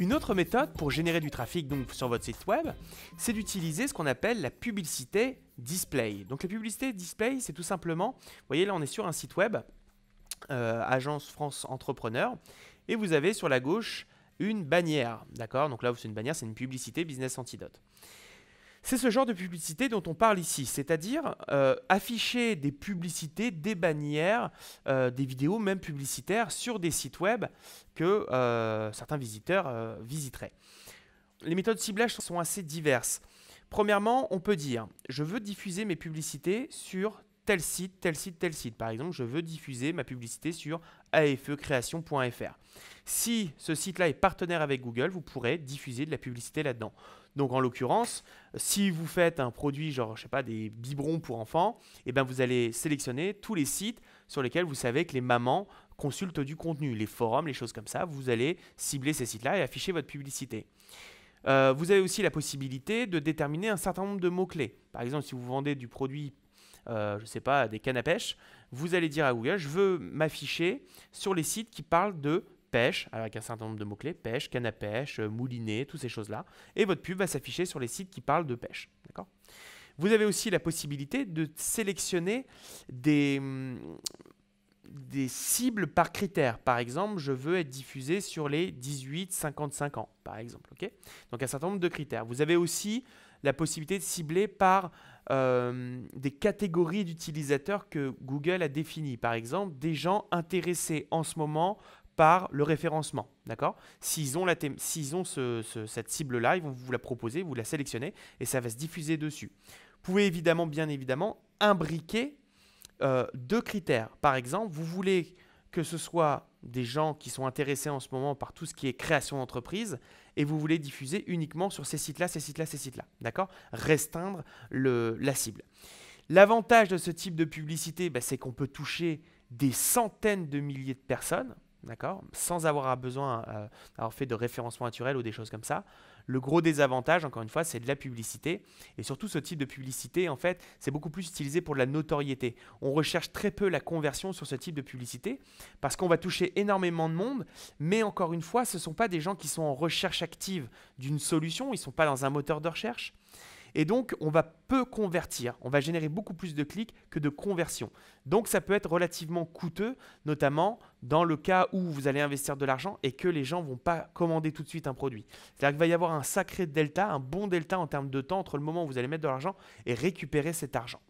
Une autre méthode pour générer du trafic donc, sur votre site web, c'est d'utiliser ce qu'on appelle la publicité display. Donc la publicité display, c'est tout simplement, vous voyez là on est sur un site web, euh, Agence France Entrepreneur, et vous avez sur la gauche une bannière, d'accord Donc là c'est une bannière, c'est une publicité Business Antidote. C'est ce genre de publicité dont on parle ici, c'est-à-dire euh, afficher des publicités, des bannières, euh, des vidéos même publicitaires sur des sites web que euh, certains visiteurs visiteraient. Les méthodes ciblage sont assez diverses. Premièrement, on peut dire je veux diffuser mes publicités sur tel site, tel site, tel site. Par exemple, je veux diffuser ma publicité sur afecreation.fr. Si ce site-là est partenaire avec Google, vous pourrez diffuser de la publicité là-dedans. Donc en l'occurrence, si vous faites un produit genre je sais pas des biberons pour enfants, et eh ben vous allez sélectionner tous les sites sur lesquels vous savez que les mamans consultent du contenu, les forums, les choses comme ça, vous allez cibler ces sites-là et afficher votre publicité. Euh, vous avez aussi la possibilité de déterminer un certain nombre de mots-clés. Par exemple, si vous vendez du produit euh, je sais pas, des cannes à pêche, vous allez dire à Google, je veux m'afficher sur les sites qui parlent de pêche, avec un certain nombre de mots-clés, pêche, canne à pêche, euh, moulinet, toutes ces choses-là, et votre pub va s'afficher sur les sites qui parlent de pêche. D'accord Vous avez aussi la possibilité de sélectionner des, mm, des cibles par critères. Par exemple, je veux être diffusé sur les 18-55 ans, par exemple. ok Donc un certain nombre de critères. Vous avez aussi la possibilité de cibler par euh, des catégories d'utilisateurs que Google a définies. Par exemple, des gens intéressés en ce moment par le référencement. D'accord S'ils ont, ont cette cible-là, ils vont vous la proposer, vous la sélectionnez et ça va se diffuser dessus. Vous pouvez évidemment, bien évidemment, imbriquer euh, deux critères. Par exemple, vous voulez que ce soit des gens qui sont intéressés en ce moment par tout ce qui est création d'entreprise et vous voulez diffuser uniquement sur ces sites-là, ces sites-là, ces sites-là. D'accord Restreindre la cible. L'avantage de ce type de publicité, bah, c'est qu'on peut toucher des centaines de milliers de personnes d'accord Sans avoir besoin euh, d'avoir fait de référencement naturel ou des choses comme ça. Le gros désavantage, encore une fois, c'est de la publicité. Et surtout, ce type de publicité, en fait, c'est beaucoup plus utilisé pour de la notoriété. On recherche très peu la conversion sur ce type de publicité parce qu'on va toucher énormément de monde. Mais encore une fois, ce ne sont pas des gens qui sont en recherche active d'une solution. Ils ne sont pas dans un moteur de recherche. Et donc, on va peu convertir, on va générer beaucoup plus de clics que de conversions. Donc, ça peut être relativement coûteux, notamment dans le cas où vous allez investir de l'argent et que les gens ne vont pas commander tout de suite un produit. C'est-à-dire qu'il va y avoir un sacré delta, un bon delta en termes de temps entre le moment où vous allez mettre de l'argent et récupérer cet argent.